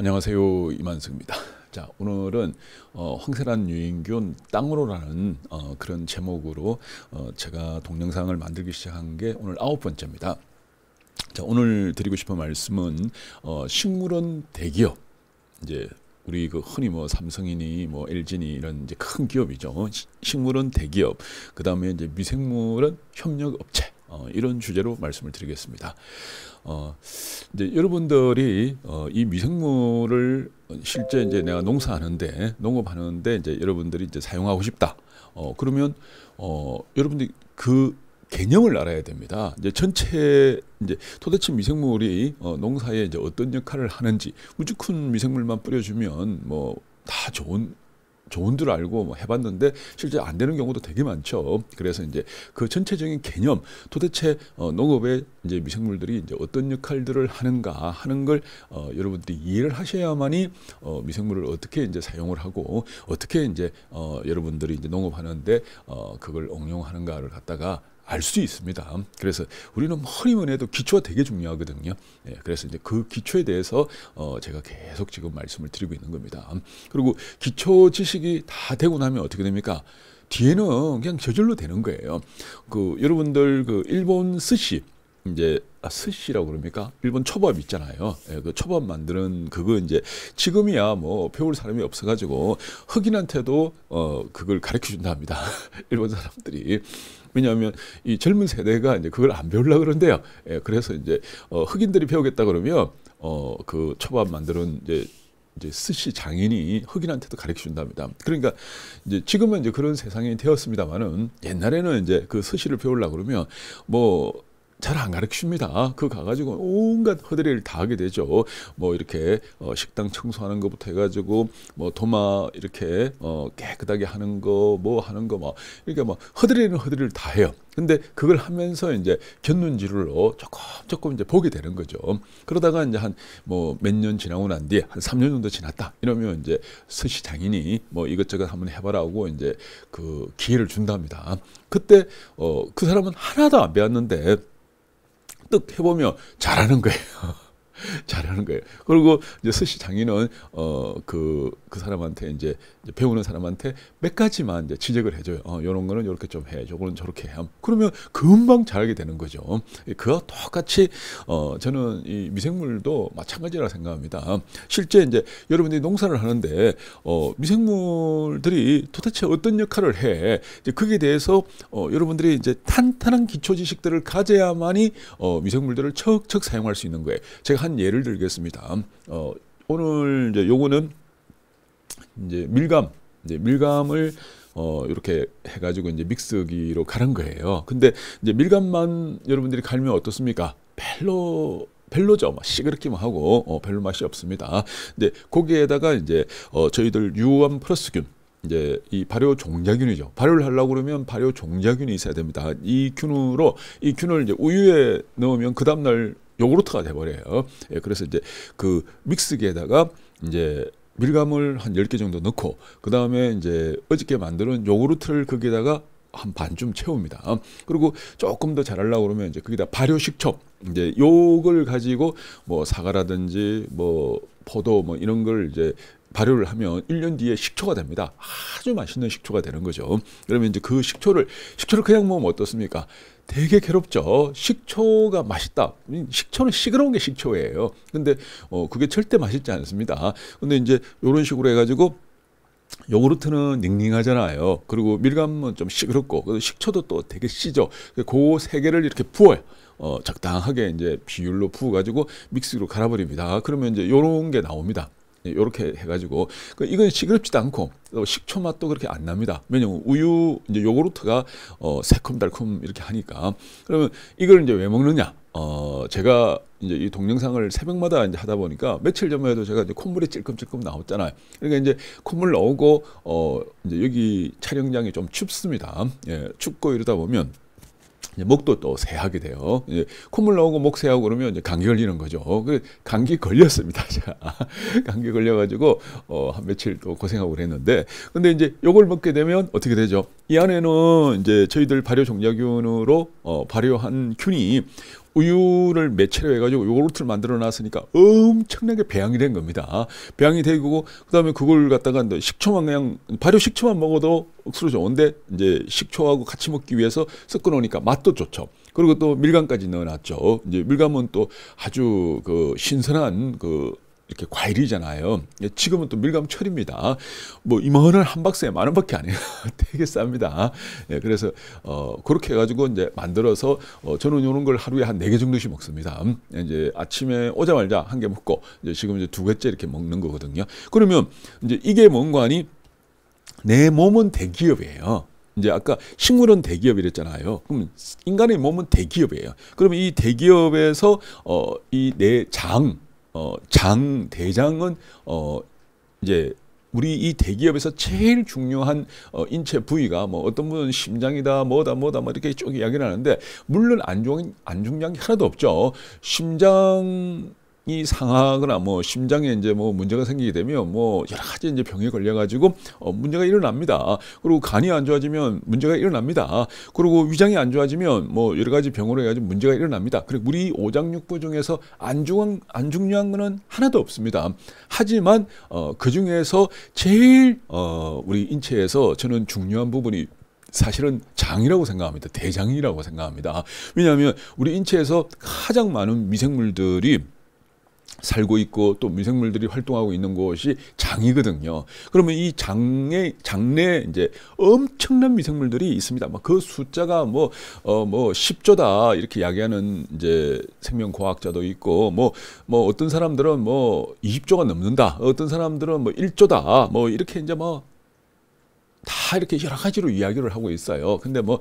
안녕하세요 이만승입니다. 자 오늘은 어, 황세란 유인균 땅으로라는 어, 그런 제목으로 어, 제가 동영상을 만들기 시작한 게 오늘 아홉 번째입니다. 자 오늘 드리고 싶은 말씀은 어, 식물원 대기업 이제 우리 그 흔히 뭐 삼성이니 뭐 LG니 이런 이제 큰 기업이죠. 식물원 대기업 그다음에 이제 미생물은 협력업체 어, 이런 주제로 말씀을 드리겠습니다. 어, 이제 여러분들이 어, 이 미생물을 실제 이제 내가 농사하는데 농업하는데 이제 여러분들이 이제 사용하고 싶다. 어, 그러면 어, 여러분들이 그 개념을 알아야 됩니다. 이제 전체 이제 도대체 미생물이 어, 농사에 이제 어떤 역할을 하는지 무조건 미생물만 뿌려주면 뭐 다 좋은 좋은 줄 알고 뭐 해봤는데 실제 안 되는 경우도 되게 많죠. 그래서 이제 그 전체적인 개념, 도대체 어, 농업에 이제 미생물들이 이제 어떤 역할들을 하는가 하는 걸 어, 여러분들이 이해를 하셔야만이 어, 미생물을 어떻게 이제 사용을 하고 어떻게 이제 어, 여러분들이 이제 농업하는데 어, 그걸 응용하는가를 갖다가 알수 있습니다. 그래서 우리는 뭐 허리만 해도 기초가 되게 중요하거든요. 예, 그래서 이제 그 기초에 대해서 어, 제가 계속 지금 말씀을 드리고 있는 겁니다. 그리고 기초 지식이 다 되고 나면 어떻게 됩니까? 뒤에는 그냥 저절로 되는 거예요. 그 여러분들 그 일본 스시 이제 스시라고 그럽니까? 일본 초밥 있잖아요. 예, 그 초밥 만드는 그거 이제 지금이야 뭐 배울 사람이 없어가지고 흑인한테도 어 그걸 가르쳐 준다 합니다. 일본 사람들이. 왜냐하면 이 젊은 세대가 이제 그걸 안 배울라 그런데요. 예, 그래서 이제 어, 흑인들이 배우겠다 그러면 어 그 초밥 만드는 이제 이제 스시 장인이 흑인한테도 가르쳐 준답니다. 그러니까 이제 지금은 이제 그런 세상이 되었습니다만은 옛날에는 이제 그 스시를 배우려 고 그러면 뭐 잘안 가르칩니다. 그 가가지고 온갖 허드레를 다 하게 되죠. 뭐 이렇게 어, 식당 청소하는 것부터 해가지고 뭐 도마 이렇게 어, 깨끗하게 하는 거 뭐 하는 거막 뭐 이렇게 막 뭐 허드레는 허드레를 다 해요. 근데 그걸 하면서 이제 견눈질로 조금 조금 이제 보게 되는 거죠. 그러다가 이제 한 뭐 몇 년 지나고 난 뒤에 한 3년 정도 지났다 이러면 이제 스시 장인이 뭐 이것저것 한번 해봐라고 이제 그 기회를 준답니다. 그때 어, 그 사람은 하나도 안 배웠는데 뜩 해보면 잘하는 거예요. 잘하는 거예요. 그리고 이제 스시 장인은 어그그 그 사람한테 이제, 이제, 배우는 사람한테 몇 가지만 이제 지적을 해줘요. 어요런 거는 요렇게좀 해, 저거는 저렇게 해. 그러면 금방 잘하게 되는 거죠. 그와 똑같이 어 저는 이 미생물도 마찬가지라 생각합니다. 실제 이제 여러분들이 농사를 하는데 어 미생물들이 도대체 어떤 역할을 해? 이제 거기에 대해서 어 여러분들이 이제 탄탄한 기초 지식들을 가져야만이 어 미생물들을 척척 사용할 수 있는 거예요. 제가 한 예를 들겠습니다. 어, 오늘 이제 요거는 이제 밀감, 이제 밀감을 어, 이렇게 해가지고 이제 믹서기로 갈은 거예요. 근데 이제 밀감만 여러분들이 갈면 어떻습니까? 별로 별로죠. 막 시그럽기만 하고 어, 별로 맛이 없습니다. 근데 거기에다가 이제 어, 저희들 유암 플러스균 이제 이 발효 종자균이죠. 발효를 하려고 그러면 발효 종자균이 있어야 됩니다. 이 균으로 이 균을 이제 우유에 넣으면 그 다음날 요구르트가 돼버려요. 예, 그래서 이제 그 믹스기에다가 이제 밀감을 한1 0개 정도 넣고 그 다음에 이제 어저께 만드는 요구르트를 거기다가 한 반쯤 채웁니다. 어, 그리고 조금 더 잘하려고 그러면 이제 거기다 발효 식초 이제 욕을 가지고 뭐 사과라든지 뭐 포도 뭐 이런 걸 이제 발효를 하면 1년 뒤에 식초가 됩니다. 아주 맛있는 식초가 되는 거죠. 그러면 이제 그 식초를 식초를 그냥 먹으면 어떻습니까? 되게 괴롭죠. 식초가 맛있다. 식초는 시끄러운 게 식초예요. 근데 어, 그게 절대 맛있지 않습니다. 근데 이제 이런 식으로 해가지고 요구르트는 닝닝하잖아요. 그리고 밀감은 좀 시끄럽고 식초도 또 되게 시죠. 그 세 개를 이렇게 부어요. 어, 적당하게 이제 비율로 부어가지고 믹스로 갈아버립니다. 그러면 이제 요런 게 나옵니다. 이렇게 네, 해가지고 그 이건 시끄럽지도 않고 식초 맛도 그렇게 안 납니다. 왜냐면 우유 이제 요구르트가 어, 새콤달콤 이렇게 하니까 그러면 이걸 이제 왜 먹느냐? 어, 제가 이제 이 동영상을 새벽마다 이제 하다 보니까 며칠 전만 해도 제가 이제 콧물이 찔끔찔끔 나왔잖아요. 그러니까 이제 콧물 나오고 어, 이제 여기 촬영장이 좀 춥습니다. 예, 춥고 이러다 보면 목도 또 새하게 돼요. 콧물 나오고 목 새하고 그러면 이제 감기 걸리는 거죠. 그 감기 걸렸습니다. 제가 감기 걸려가지고 어, 한 며칠 또 고생하고 그랬는데, 근데 이제 요걸 먹게 되면 어떻게 되죠? 이 안에는 이제 저희들 발효 종자균으로 어, 발효한 균이 우유를 매체로 해가지고 요구르트를 만들어 놨으니까 엄청나게 배양이 된 겁니다. 배양이 되고 그다음에 그걸 갖다가 식초만 그냥 발효 식초만 먹어도 억수로 좋은데 이제 식초하고 같이 먹기 위해서 섞어 놓으니까 맛도 좋죠. 그리고 또 밀감까지 넣어놨죠. 이제 밀감은 또 아주 그 신선한 그 이렇게 과일이잖아요. 예, 지금은 또 밀감철입니다. 뭐 이만한 한 박스에 만 원밖에 안 해요. 되게 쌉니다. 예, 그래서 어 그렇게 해가지고 이제 만들어서 어 저는 이런 걸 하루에 한 네 개 정도씩 먹습니다. 예, 이제 아침에 오자마자 한 개 먹고 이제 지금 이제 두 개째 이렇게 먹는 거거든요. 그러면 이제 이게 뭔관이 내 몸은 대기업이에요. 이제 아까 식물은 대기업이랬잖아요. 그럼 인간의 몸은 대기업이에요. 그러면 이 대기업에서 어, 이 내 장, 어, 장 대장은 어, 이제 우리 이 대기업에서 제일 중요한 어, 인체 부위가 뭐 어떤 분은 심장이다 뭐다 뭐다 뭐 이렇게 쭉 이야기를 하는데 물론 안 좋은 안 중요한 게 하나도 없죠. 심장 이 상하거나 뭐 심장에 이제 뭐 문제가 생기게 되면 뭐 여러 가지 이제 병에 걸려 가지고 어 문제가 일어납니다. 그리고 간이 안 좋아지면 문제가 일어납니다. 그리고 위장이 안 좋아지면 뭐 여러 가지 병으로 해 가지고 문제가 일어납니다. 그리고 우리 오장육부 중에서 안 중한 안 중요한 거는 하나도 없습니다. 하지만 어그 중에서 제일 어 우리 인체에서 저는 중요한 부분이 사실은 장이라고 생각합니다. 대장이라고 생각합니다. 왜냐하면 우리 인체에서 가장 많은 미생물들이 살고 있고 또 미생물들이 활동하고 있는 곳이 장이거든요. 그러면 이 장의 장내 이제 엄청난 미생물들이 있습니다. 막그 뭐 숫자가 뭐어뭐 10조다 어, 뭐 이렇게 이야기하는 이제 생명 과학자도 있고 뭐뭐 뭐 어떤 사람들은 뭐 20조가 넘는다. 어떤 사람들은 뭐 1조다. 뭐 이렇게 이제 뭐 다 이렇게 여러 가지로 이야기를 하고 있어요. 근데 뭐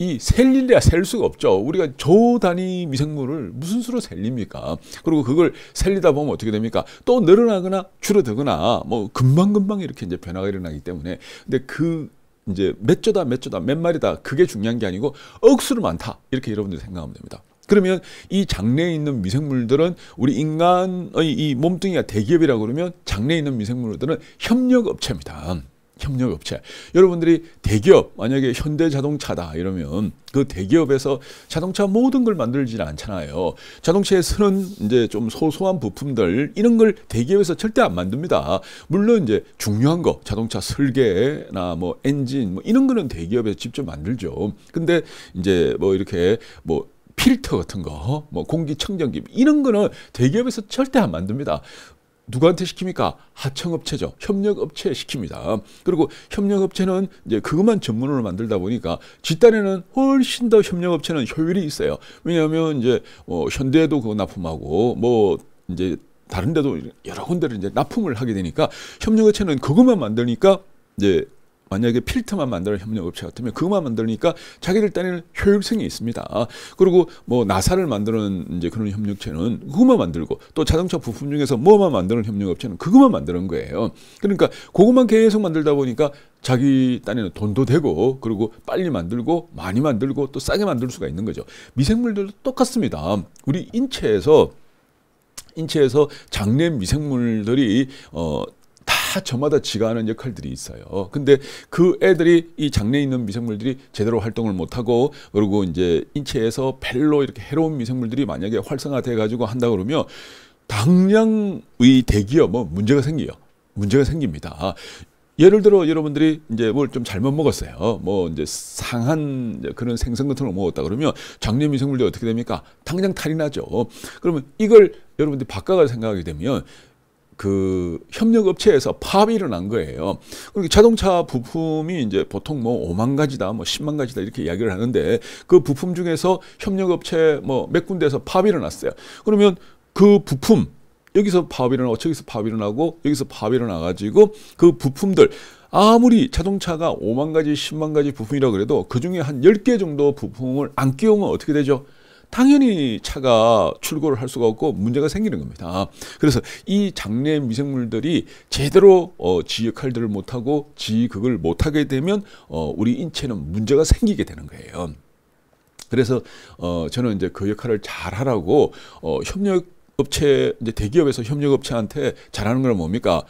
이 셀릴래야 셀 수가 없죠. 우리가 저 단위 미생물을 무슨 수로 셀립니까? 그리고 그걸 셀리다 보면 어떻게 됩니까? 또 늘어나거나 줄어들거나 뭐 금방금방 이렇게 이제 변화가 일어나기 때문에 근데 그 이제 몇 조다 몇 조다 몇 마리다 그게 중요한 게 아니고 억수로 많다 이렇게 여러분들 생각하면 됩니다. 그러면 이 장내에 있는 미생물들은 우리 인간의 이 몸뚱이가 대기업이라고 그러면 장내에 있는 미생물들은 협력업체입니다. 협력업체. 여러분들이 대기업 만약에 현대자동차다 이러면 그 대기업에서 자동차 모든 걸 만들지는 않잖아요. 자동차에 쓰는 이제 좀 소소한 부품들 이런 걸 대기업에서 절대 안 만듭니다. 물론 이제 중요한 거 자동차 설계나 뭐 엔진 뭐 이런 거는 대기업에서 직접 만들죠. 근데 이제 뭐 이렇게 뭐 필터 같은 거, 뭐 공기청정기 이런 거는 대기업에서 절대 안 만듭니다. 누구한테 시킵니까? 하청업체죠. 협력업체에 시킵니다. 그리고 협력업체는 이제 그것만 전문으로 만들다 보니까 뒷단에는 훨씬 더 협력업체는 효율이 있어요. 왜냐하면 이제 어, 현대에도 그거 납품하고 뭐 이제 다른 데도 여러 군데를 이제 납품을 하게 되니까 협력업체는 그것만 만드니까 이제 만약에 필터만 만들어 협력업체 같으면 그만 만들니까 자기들 딴에는 효율성이 있습니다. 그리고 뭐 나사를 만드는 이제 그런 협력체는 그것만 만들고 또 자동차 부품 중에서 뭐만 만드는 협력업체는 그것만 만드는 거예요. 그러니까 그것만 계속 만들다 보니까 자기 딴에는 돈도 되고 그리고 빨리 만들고 많이 만들고 또 싸게 만들 수가 있는 거죠. 미생물들도 똑같습니다. 우리 인체에서 인체에서 장내 미생물들이 어다 저마다 지가 하는 역할들이 있어요. 근데 그 애들이 이 장내에 있는 미생물들이 제대로 활동을 못하고 그리고 이제 인체에서 벨로 이렇게 해로운 미생물들이 만약에 활성화돼 가지고 한다 그러면 당량의 대기업 은 뭐 문제가 생겨요. 문제가 생깁니다. 예를 들어 여러분들이 이제 뭘 좀 잘못 먹었어요. 뭐 이제 상한 그런 생선 같은 걸 먹었다 그러면 장내 미생물들이 어떻게 됩니까? 당장 탈이 나죠. 그러면 이걸 여러분들이 바꿔가 생각하게 되면 그 협력 업체에서 파업이 일어난 거예요. 그리고 자동차 부품이 이제 보통 뭐 5만 가지다, 뭐 10만 가지다 이렇게 이야기를 하는데 그 부품 중에서 협력 업체 뭐 몇 군데에서 파업이 일어났어요. 그러면 그 부품 여기서 파업이 일어나고 저기서 파업이 일어나고 여기서 파업이 일어나가지고 그 부품들 아무리 자동차가 5만 가지, 10만 가지 부품이라 그래도 그 중에 한 10개 정도 부품을 안 끼우면 어떻게 되죠? 당연히 차가 출고를 할 수가 없고 문제가 생기는 겁니다. 그래서 이 장내 미생물들이 제대로 어, 지 역할들을 못하고 지 그걸 못하게 되면 어, 우리 인체는 문제가 생기게 되는 거예요. 그래서 어, 저는 이제 그 역할을 잘 하라고 어, 협력 업체 이제 대기업에서 협력업체한테 잘하는 건 뭡니까?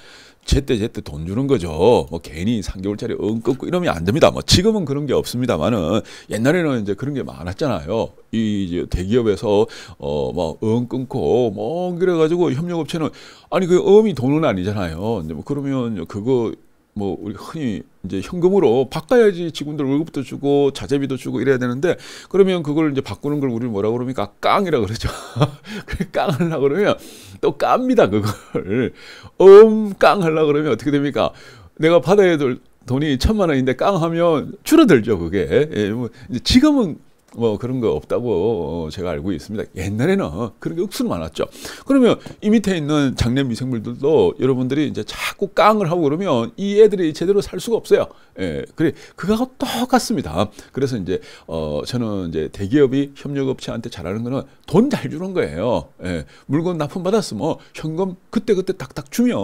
제때 제때 돈 주는 거죠. 뭐 괜히 3개월짜리 응 끊고 이러면 안 됩니다. 뭐 지금은 그런 게 없습니다만은 옛날에는 이제 그런 게 많았잖아요. 이 이제 대기업에서 어뭐응 끊고 뭐 그래 가지고 협력업체는 아니 그 음이 돈은 아니잖아요. 근데 뭐 그러면 그거 뭐 우리 흔히 이제 현금으로 바꿔야지 직원들 월급도 주고 자재비도 주고 이래야 되는데 그러면 그걸 이제 바꾸는 걸우리 뭐라 그럽니까 깡이라 그러죠 깡 하려 그러면 또 깝니다 그걸 음깡 하려 그러면 어떻게 됩니까 내가 받아야 될 돈이 천만 원인데 깡 하면 줄어들죠 그게 예, 뭐 지금은 뭐 그런 거 없다고 어, 제가 알고 있습니다. 옛날에는 그런 게 억수로 많았죠. 그러면 이 밑에 있는 장례 미생물들도 여러분들이 이제 자꾸 깡을 하고 그러면 이 애들이 제대로 살 수가 없어요. 예, 그래 그거하고 똑같습니다. 그래서 이제 어 저는 이제 대기업이 협력업체한테 잘하는 거는 돈 잘 주는 거예요. 예, 물건 납품 받았으면 현금 그때 그때 딱딱 주면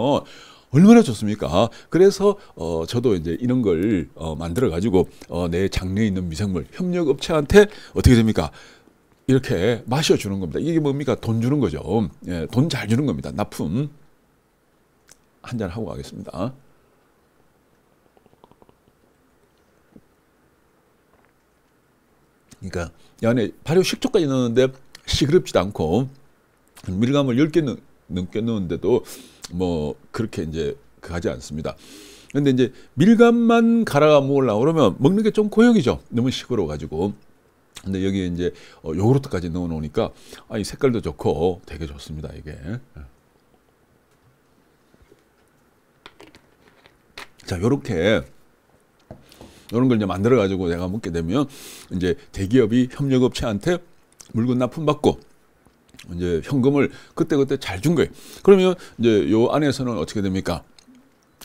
얼마나 좋습니까? 그래서 어, 저도 이제 이런 걸 어, 만들어 가지고 어, 내 장래에 있는 미생물 협력 업체한테 어떻게 됩니까? 이렇게 마셔 주는 겁니다. 이게 뭡니까? 돈 주는 거죠. 예, 돈 잘 주는 겁니다. 납품 한잔 하고 가겠습니다. 그러니까 이 안에 발효 식초까지 넣었는데 시그럽지도 않고 밀감을 10개 넘, 넘게 넣었는데도 뭐 그렇게 이제 가지 않습니다. 근데 이제 밀감만 갈아 먹으려고 그러면 먹는 게 좀 고역이죠. 너무 식으로 가지고. 근데 여기에 이제 어, 요구르트까지 넣어 놓으니까 아, 이 색깔도 좋고 되게 좋습니다. 이게. 자, 요렇게 이런 걸 이제 만들어 가지고 내가 먹게 되면 이제 대기업이 협력업체한테 물건 납품받고 이제 현금을 그때그때 잘 준 거예요. 그러면 이제 요 안에서는 어떻게 됩니까?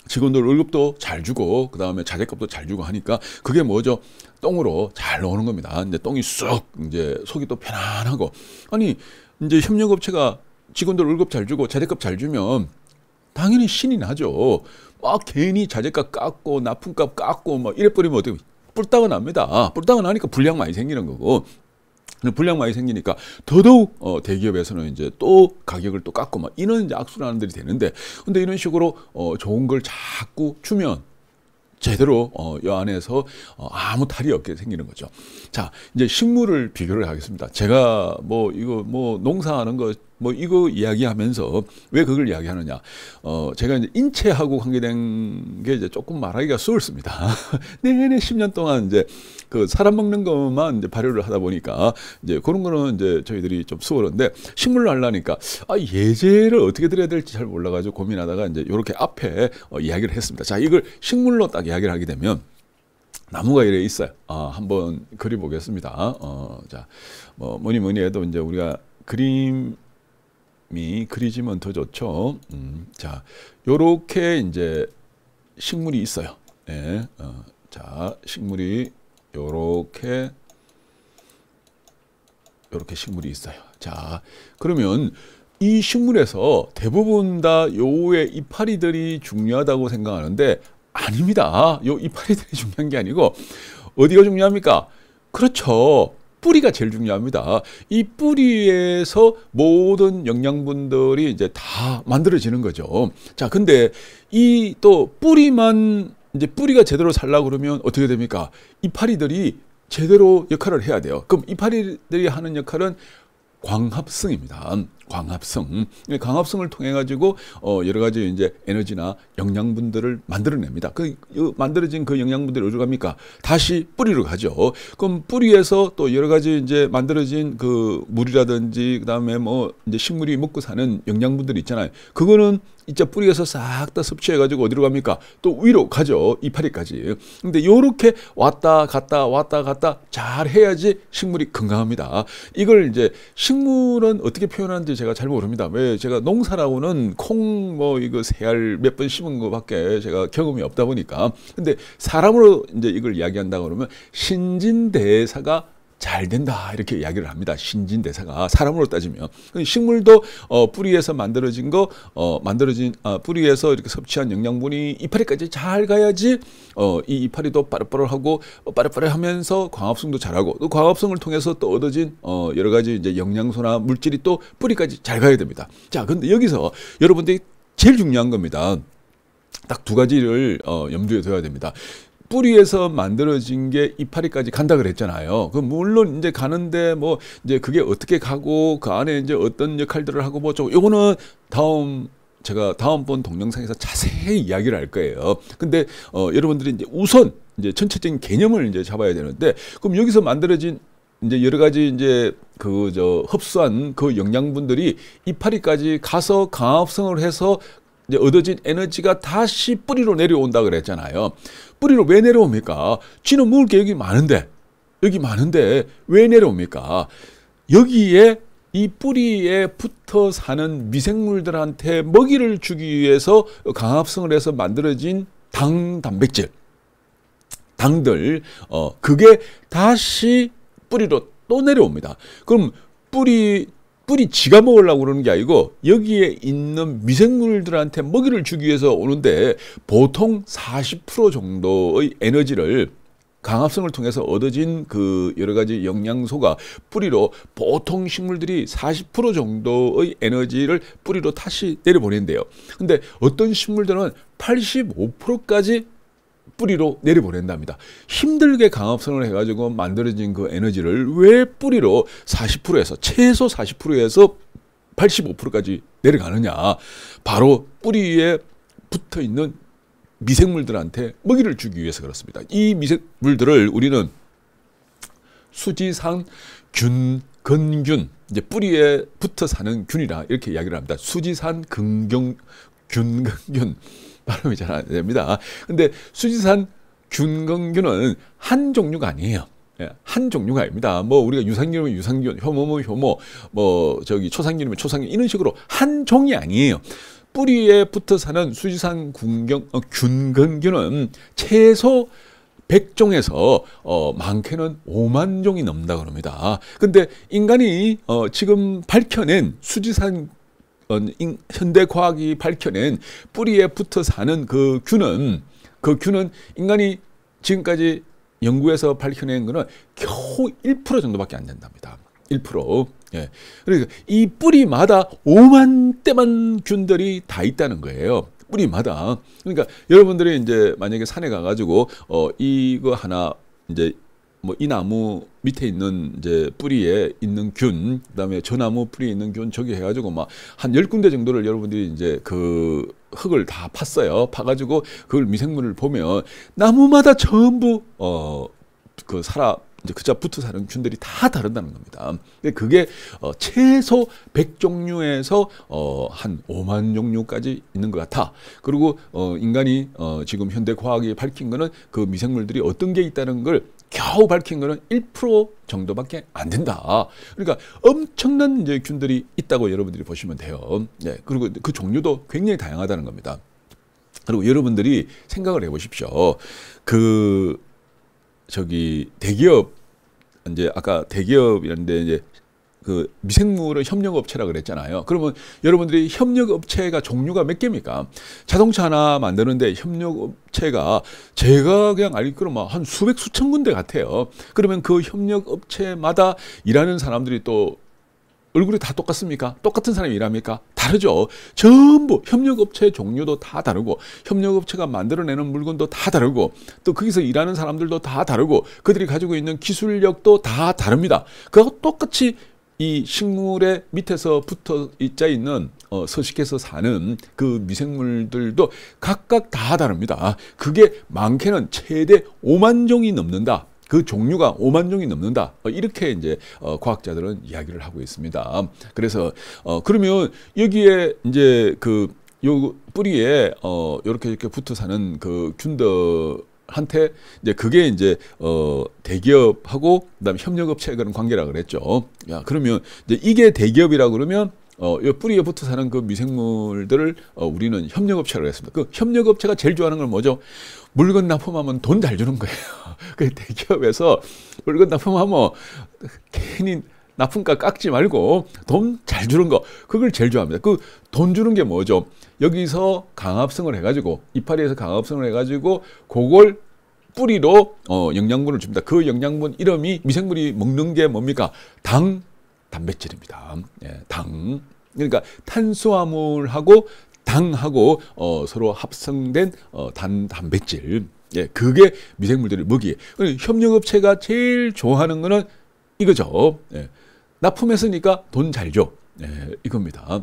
직원들 월급도 잘 주고 그다음에 자재값도 잘 주고 하니까 그게 뭐죠? 똥으로 잘 나오는 겁니다. 이제 똥이 쑥 이제 속이 또 편안하고 아니 이제 협력업체가 직원들 월급 잘 주고 자재값 잘 주면 당연히 신이 나죠. 막 괜히 자재값 깎고 납품값 깎고 막 이래 버리면 어떻게 불닭은 납니다. 불닭은 나니까 불량 많이 생기는 거고 불량 많이 생기니까 더더욱 어, 대기업에서는 이제 또 가격을 또 깎고 막 이런 이제 악순환들이 되는데 근데 이런 식으로 어, 좋은 걸 자꾸 주면 제대로 어, 여 안에서 어, 아무 탈이 없게 생기는 거죠. 자 이제 식물을 비교를 하겠습니다. 제가 뭐 이거 뭐 농사하는 거뭐 이거 이야기하면서 왜 그걸 이야기하느냐? 어 제가 이제 인체하고 관계된 게 이제 조금 말하기가 수월습니다. 내내 10년 동안 이제 그 사람 먹는 것만 이제 발효를 하다 보니까 이제 그런 거는 이제 저희들이 좀 수월한데 식물로 하라니까아 예제를 어떻게 드려야 될지 잘 몰라가지고 고민하다가 이제 이렇게 앞에 어, 이야기를 했습니다. 자 이걸 식물로 딱 이야기를 하게 되면 나무가 이래 있어요. 아, 한번 그려보겠습니다. 어, 자, 뭐, 뭐니 뭐니 해도 이제 우리가 그림 그림이 그리지면 더 좋죠. 음, 자, 요렇게 이제 식물이 있어요. 예, 어, 자, 식물이 요렇게 요렇게 식물이 있어요. 자, 그러면 이 식물에서 대부분 다 요의 이파리들이 중요하다고 생각하는데 아닙니다. 요 이파리들이 중요한 게 아니고 어디가 중요합니까? 그렇죠. 뿌리가 제일 중요합니다. 이 뿌리에서 모든 영양분들이 이제 다 만들어지는 거죠. 자, 근데 이 또 뿌리만 이제 뿌리가 제대로 살라 그러면 어떻게 됩니까? 이파리들이 제대로 역할을 해야 돼요. 그럼 이파리들이 하는 역할은 광합성입니다. 광합성. 광합성을 통해 가지고 어, 여러 가지 이제 에너지나 영양분들을 만들어냅니다. 그 만들어진 그 영양분들이 어디로 갑니까? 다시 뿌리로 가죠. 그럼 뿌리에서 또 여러 가지 이제 만들어진 그 물이라든지 그다음에 뭐 이제 식물이 먹고 사는 영양분들이 있잖아요. 그거는 이제 뿌리에서 싹 다 섭취해 가지고 어디로 갑니까? 또 위로 가죠. 이파리까지. 근데 요렇게 왔다 갔다 왔다 갔다 잘 해야지 식물이 건강합니다. 이걸 이제 식물은 어떻게 표현하는지 제가 잘 모릅니다. 왜 제가 농사라고는 콩 뭐 이거 세알 몇 번 심은 거밖에 제가 경험이 없다 보니까. 근데 사람으로 이제 이걸 이야기한다 그러면 신진대사가 잘 된다 이렇게 이야기를 합니다. 신진대사가 사람으로 따지면 식물도 어, 뿌리에서 만들어진 거 어, 만들어진 아, 뿌리에서 이렇게 섭취한 영양분이 이파리까지 잘 가야지 어, 이 이파리도 빠르빠르하고 어, 빠르빠르하면서 광합성도 잘하고 또 광합성을 통해서 또 얻어진 어, 여러 가지 이제 영양소나 물질이 또 뿌리까지 잘 가야 됩니다. 자, 근데 여기서 여러분들이 제일 중요한 겁니다. 딱 두 가지를 어, 염두에 둬야 됩니다. 뿌리에서 만들어진 게 이파리까지 간다 그랬잖아요. 그 물론 이제 가는데 뭐 이제 그게 어떻게 가고 그 안에 이제 어떤 역할들을 하고 뭐저 요거는 다음 제가 다음번 동영상에서 자세히 이야기를 할 거예요. 근데 어 여러분들이 이제 우선 이제 전체적인 개념을 이제 잡아야 되는데 그럼 여기서 만들어진 이제 여러 가지 이제 그 저 흡수한 그 영양분들이 이파리까지 가서 강합성을 해서 이제 얻어진 에너지가 다시 뿌리로 내려온다 그랬잖아요. 뿌리로 왜 내려옵니까? 쥐는 물 계획이 많은데 여기 많은데 왜 내려옵니까? 여기에 이 뿌리에 붙어 사는 미생물들한테 먹이를 주기 위해서 강합성을 해서 만들어진 당 단백질, 당들, 어, 그게 다시 뿌리로 또 내려옵니다. 그럼 뿌리 뿌리 지가 먹으려고 그러는 게 아니고 여기에 있는 미생물들한테 먹이를 주기 위해서 오는데 보통 40% 정도의 에너지를 강압성을 통해서 얻어진 그 여러 가지 영양소가 뿌리로 보통 식물들이 40% 정도의 에너지를 뿌리로 다시 내려보낸대요. 근데 어떤 식물들은 85%까지 뿌리로 내려보낸답니다. 힘들게 강압선을 해가지고 만들어진 그 에너지를 왜 뿌리로 40%에서 최소 40%에서 85%까지 내려가느냐. 바로 뿌리에 붙어 있는 미생물들한테 먹이를 주기 위해서 그렇습니다. 이 미생물들을 우리는 수지산 균 근균 이제 뿌리에 붙어 사는 균이라 이렇게 이야기를 합니다. 수지산 근경 균 근균 발음이 잘 안 됩니다. 근데 수지산 균건균은 한 종류가 아니에요. 예, 한 종류가 아닙니다. 뭐 우리가 유산균이면 유산균, 효모면 효모, 뭐 저기 초산균이면 초산균 이런 식으로 한 종이 아니에요. 뿌리에 붙어 사는 수지산 군경, 어, 균건균은 최소 100종에서 어, 많게는 5만 종이 넘는다 그럽니다. 근데 인간이 어, 지금 밝혀낸 수지산 현대 과학이 밝혀낸 뿌리에 붙어 사는 그 균은 그 균은 인간이 지금까지 연구에서 밝혀낸 거는 겨우 1% 정도밖에 안 된답니다. 1%. 예. 그러니까 이 뿌리마다 5만 때만 균들이 다 있다는 거예요. 뿌리마다. 그러니까 여러분들이 이제 만약에 산에 가가지고 어 이거 하나 이제 뭐이 나무 밑에 있는 이제 뿌리에 있는 균, 그다음에 저 나무 뿌리에 있는 균 저기 해가지고 막한열 군데 정도를 여러분들이 이제 그 흙을 다 팠어요. 파가지고 그걸 미생물을 보면 나무마다 전부 어 그 살아 이제 그자 붙어 사는 균들이 다 다른다는 겁니다. 근데 그게 어, 최소 100종류에서 어, 한 5만 종류까지 있는 것 같아. 그리고 어, 인간이 어, 지금 현대 과학이 밝힌 거는 그 미생물들이 어떤 게 있다는 걸 겨우 밝힌 거는 1% 정도밖에 안 된다. 그러니까 엄청난 이제 균들이 있다고 여러분들이 보시면 돼요. 네, 그리고 그 종류도 굉장히 다양하다는 겁니다. 그리고 여러분들이 생각을 해보십시오. 그 저기 대기업 이제 아까 대기업이라데 이제 그 미생물을 협력업체라 그랬잖아요. 그러면 여러분들이 협력업체가 종류가 몇 개입니까? 자동차 하나 만드는데 협력업체가 제가 그냥 알기로 막한 수백 수천 군데 같아요. 그러면 그 협력업체마다 일하는 사람들이 또 얼굴이 다 똑같습니까? 똑같은 사람이 일합니까? 다르죠. 전부 협력업체 종류도 다 다르고 협력업체가 만들어내는 물건도 다 다르고 또 거기서 일하는 사람들도 다 다르고 그들이 가지고 있는 기술력도 다 다릅니다. 그거 똑같이 이 식물의 밑에서 붙어 있자 있는 어, 서식해서 사는 그 미생물들도 각각 다 다릅니다. 그게 많게는 최대 5만 종이 넘는다. 그 종류가 5만 종이 넘는다. 어, 이렇게 이제 어, 과학자들은 이야기를 하고 있습니다. 그래서 어 그러면 여기에 이제 그 요 뿌리에 어 요렇게 이렇게 붙어 사는 그 균더 한테 이제 그게 이제 어 대기업하고 그다음에 협력업체의 그런 관계라 그랬죠. 야 그러면 이제 이게 대기업이라 그러면 어, 이 뿌리에 붙어 사는 그 미생물들을 어, 우리는 협력업체라고 했습니다. 그 협력업체가 제일 좋아하는 건 뭐죠? 물건 납품하면 돈 잘 주는 거예요. 그 대기업에서 물건 납품하면 괜히 납품가 깎지 말고 돈 잘 주는 거 그걸 제일 좋아합니다. 그 돈 주는 게 뭐죠? 여기서 강압성을 해가지고 이파리에서 강압성을 해가지고 그걸 뿌리로 어, 영양분을 줍니다. 그 영양분 이름이 미생물이 먹는 게 뭡니까? 당 단백질입니다. 예, 당 그러니까 탄수화물하고 당하고 어, 서로 합성된 어, 단 단백질 예, 그게 미생물들을 먹이에. 협력업체가 제일 좋아하는 거는 이거죠. 예. 납품했으니까 돈 잘 줘. 예, 이겁니다.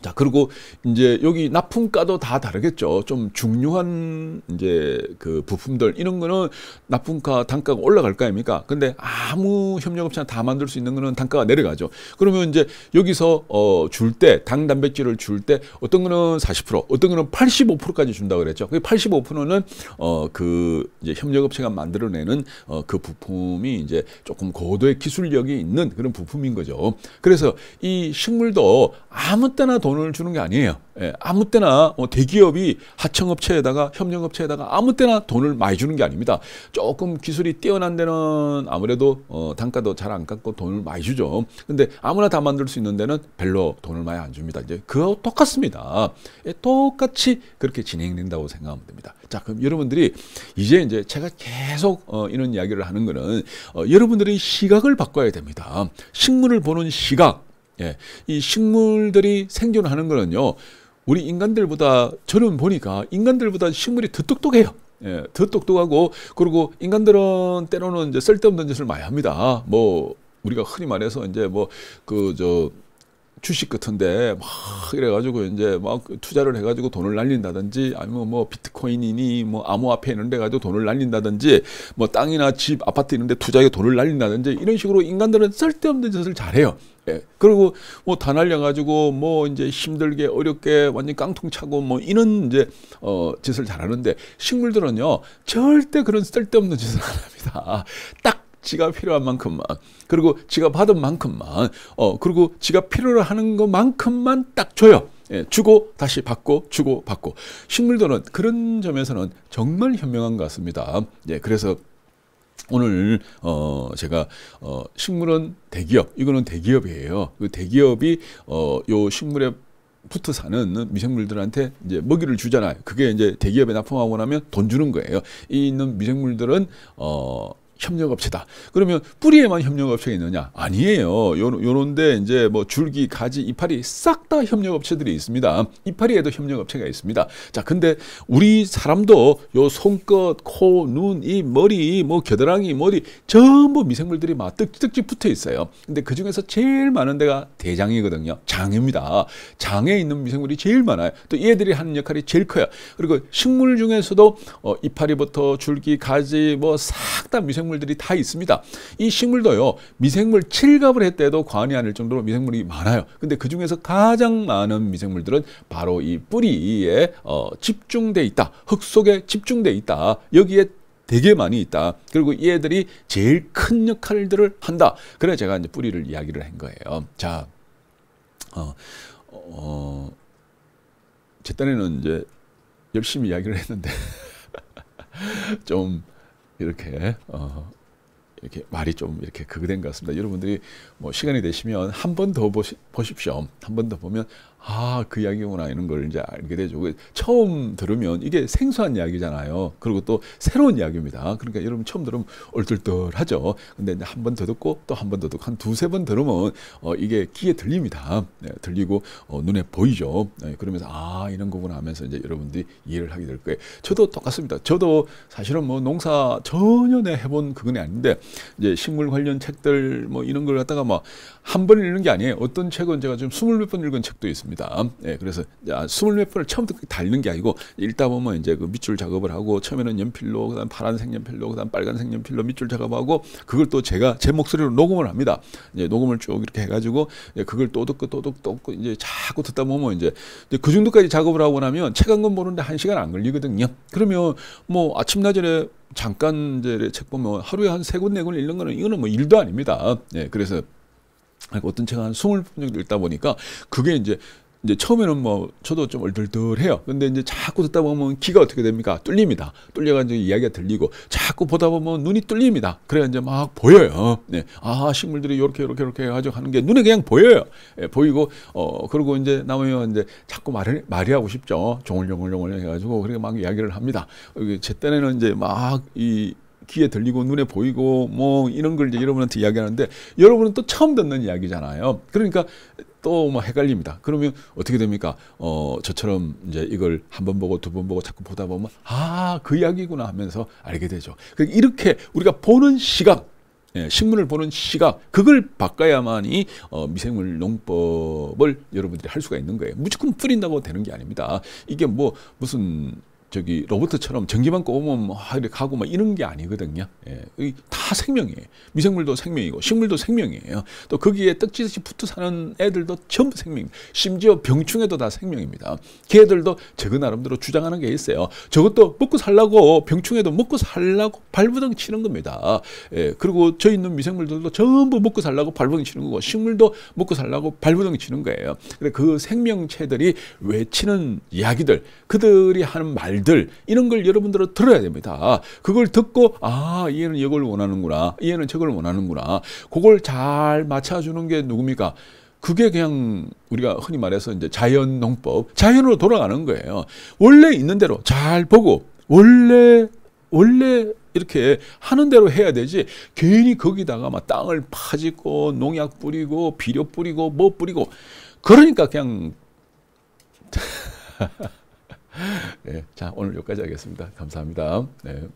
자, 그리고 이제 여기 납품가도 다 다르겠죠. 좀 중요한 이제 그 부품들 이런 거는 납품가 단가가 올라갈 거 아닙니까? 근데 아무 협력업체나 다 만들 수 있는 거는 단가가 내려가죠. 그러면 이제 여기서 어줄때 당 단백질을 줄 때 어떤 거는 40% 어떤 거는 85%까지 준다 고 그랬죠. 어, 그 85%는 어 그 이제 협력업체가 만들어내는 어 그 부품이 이제 조금 고도의 기술력이 있는 그런 부품인 거죠. 그래서 이 식물도 아무 때나 도 돈을 주는 게 아니에요. 예, 아무 때나 뭐 대기업이 하청업체에다가 협력업체에다가 아무 때나 돈을 많이 주는 게 아닙니다. 조금 기술이 뛰어난 데는 아무래도 어, 단가도 잘 안 깎고 돈을 많이 주죠. 근데 아무나 다 만들 수 있는 데는 별로 돈을 많이 안 줍니다. 이제 그거 똑같습니다. 예, 똑같이 그렇게 진행된다고 생각하면 됩니다. 자, 그럼 여러분들이 이제 이제 제가 계속 어, 이런 이야기를 하는 거는 어, 여러분들이 시각을 바꿔야 됩니다. 식물을 보는 시각 예, 이 식물들이 생존하는 거는요. 우리 인간들보다 저는 보니까 인간들보다 식물이 더 똑똑해요. 예, 더 똑똑하고 그리고 인간들은 때로는 이제 쓸데없는 짓을 많이 합니다. 뭐 우리가 흔히 말해서 이제 뭐 그저 주식 같은데 막 이래가지고 이제 막 투자를 해가지고 돈을 날린다든지 아니면 뭐 비트코인이니 뭐 암호화폐 이런 데 가지고 돈을 날린다든지 뭐 땅이나 집 아파트 있는데투자에 돈을 날린다든지 이런 식으로 인간들은 쓸데없는 짓을 잘해요. 예. 그리고 뭐 다 날려가지고 뭐 이제 힘들게 어렵게 완전 깡통 차고 뭐 이런 이제 어 짓을 잘하는데 식물들은요 절대 그런 쓸데없는 짓을 안 합니다. 딱 지가 필요한 만큼만 그리고 지가 받은 만큼만 어 그리고 지가 필요로 하는 것만큼만 딱 줘요. 예, 주고 다시 받고 주고 받고 식물도는 그런 점에서는 정말 현명한 것 같습니다. 예, 그래서 오늘 어 제가 어 식물은 대기업 이거는 대기업이에요. 그 대기업이 어 요 식물에 붙어 사는 미생물들한테 이제 먹이를 주잖아요. 그게 이제 대기업에 납품하고 나면 돈 주는 거예요. 이 있는 미생물들은 어 협력업체다. 그러면 뿌리에만 협력업체가 있느냐? 아니에요. 요, 런데 이제 뭐 줄기, 가지, 이파리 싹 다 협력업체들이 있습니다. 이파리에도 협력업체가 있습니다. 자, 근데 우리 사람도 요 손끝, 코, 눈, 이 머리, 뭐 겨드랑이, 머리 전부 미생물들이 막 뜩뜩지 붙어 있어요. 근데 그 중에서 제일 많은 데가 대장이거든요. 장입니다. 장에 있는 미생물이 제일 많아요. 또 얘들이 하는 역할이 제일 커요. 그리고 식물 중에서도 어, 이파리부터 줄기, 가지 뭐 싹 다 미생물 식물들이 다 있습니다. 이 식물도요. 미생물 칠갑을 했대도 과언이 아닐 정도로 미생물이 많아요. 근데 그중에서 가장 많은 미생물들은 바로 이 뿌리에 어, 집중돼 있다. 흙 속에 집중돼 있다. 여기에 되게 많이 있다. 그리고 얘들이 제일 큰 역할들을 한다. 그래 제가 이제 뿌리를 이야기를 한 거예요. 자, 어, 어, 제 딴에는 이제 열심히 이야기를 했는데 좀 이렇게 어, 이렇게 말이 좀 이렇게 그거된 것 같습니다. 여러분들이 뭐 시간이 되시면 한 번 더 보십시오. 한 번 더 보면 아, 그 이야기구나 이런 걸 이제 알게 되죠. 그 처음 들으면 이게 생소한 이야기잖아요. 그리고 또 새로운 이야기입니다. 그러니까 여러분 처음 들으면 얼떨떨하죠. 근데 한 번 더 듣고 또 한 번 더 듣고 한 두세 번 들으면 어, 이게 귀에 들립니다. 네, 들리고 어, 눈에 보이죠. 네, 그러면서 아, 이런 거구나 하면서 이제 여러분들이 이해를 하게 될 거예요. 저도 똑같습니다. 저도 사실은 뭐 농사 전혀 내 해본 그건 아닌데 이제 식물 관련 책들 뭐 이런 걸 갖다가 막 한 번 읽는 게 아니에요. 어떤 책은 제가 지금 스물 몇 번 읽은 책도 있습니다. 있습니다. 예, 그래서 아, 스물 몇 번을 처음부터 달는 게 아니고 읽다 보면 이제 그 밑줄 작업을 하고 처음에는 연필로 그다음 파란색 연필로 그다음 빨간색 연필로 밑줄 작업하고 그걸 또 제가 제 목소리로 녹음을 합니다. 이제 녹음을 쭉 이렇게 해가지고 그걸 또 듣고 또 듣고 또 듣고 이제 자꾸 듣다 보면 이제 그 정도까지 작업을 하고 나면 책 한 권 보는데 한 시간 안 걸리거든요. 그러면 뭐 아침 낮에 잠깐 이제 책 보면 하루에 한 세권네권 네 읽는 거는 이거는 뭐 일도 아닙니다. 예, 그래서 어떤 책한2 0분 정도 읽다 보니까 그게 이제 이제 처음에는 뭐 저도 좀 얼들들해요. 근데 이제 자꾸 듣다 보면 귀가 어떻게 됩니까? 뚫립니다. 뚫려가지고 이야기가 들리고 자꾸 보다 보면 눈이 뚫립니다. 그래 이제 막 보여요. 네. 아 식물들이 이렇게 이렇게 이렇게 해가지고 하는 게 눈에 그냥 보여요. 예, 보이고 어 그리고 이제 나오면 이제 자꾸 말을 말이 하고 싶죠. 종을종을종을 해가지고 그리고 막 이야기를 합니다. 어, 제 때는 이제 막이 귀에 들리고 눈에 보이고 뭐 이런 걸 이제 여러분한테 이야기하는데 여러분은 또 처음 듣는 이야기잖아요. 그러니까 또 뭐 헷갈립니다. 그러면 어떻게 됩니까? 어, 저처럼 이제 이걸 한 번 보고 두 번 보고 자꾸 보다 보면 아, 그 이야기구나 하면서 알게 되죠. 그러니까 이렇게 우리가 보는 시각 예, 식물을 보는 시각 그걸 바꿔야만이 어, 미생물 농법을 여러분들이 할 수가 있는 거예요. 무조건 뿌린다고 되는 게 아닙니다. 이게 뭐 무슨 저기 로버트처럼 전기만 꼽으면 이렇게 하고 막 이런 게 아니거든요. 예. 다 생명이에요. 미생물도 생명이고 식물도 생명이에요. 또 거기에 떡지듯이 붙어 사는 애들도 전부 생명 심지어 병충해도 다 생명입니다. 걔들도 저거 나름대로 주장하는 게 있어요. 저것도 먹고 살라고 병충해도 먹고 살라고 발버둥 치는 겁니다. 예. 그리고 저 있는 미생물들도 전부 먹고 살라고 발버둥 치는 거고 식물도 먹고 살라고 발버둥 치는 거예요. 그 생명체들이 외치는 이야기들 그들이 하는 말 말들 이런 걸 여러분들은 들어야 됩니다. 그걸 듣고 아 얘는 이걸 원하는구나. 얘는 저걸 원하는구나. 그걸 잘 맞춰주는 게 누굽니까? 그게 그냥 우리가 흔히 말해서 이제 자연 농법, 자연으로 돌아가는 거예요. 원래 있는 대로 잘 보고 원래 원래 이렇게 하는 대로 해야 되지 괜히 거기다가 막 땅을 파짓고 농약 뿌리고 비료 뿌리고 뭐 뿌리고 그러니까 그냥 네, 자 오늘 여기까지 하겠습니다. 감사합니다. 네.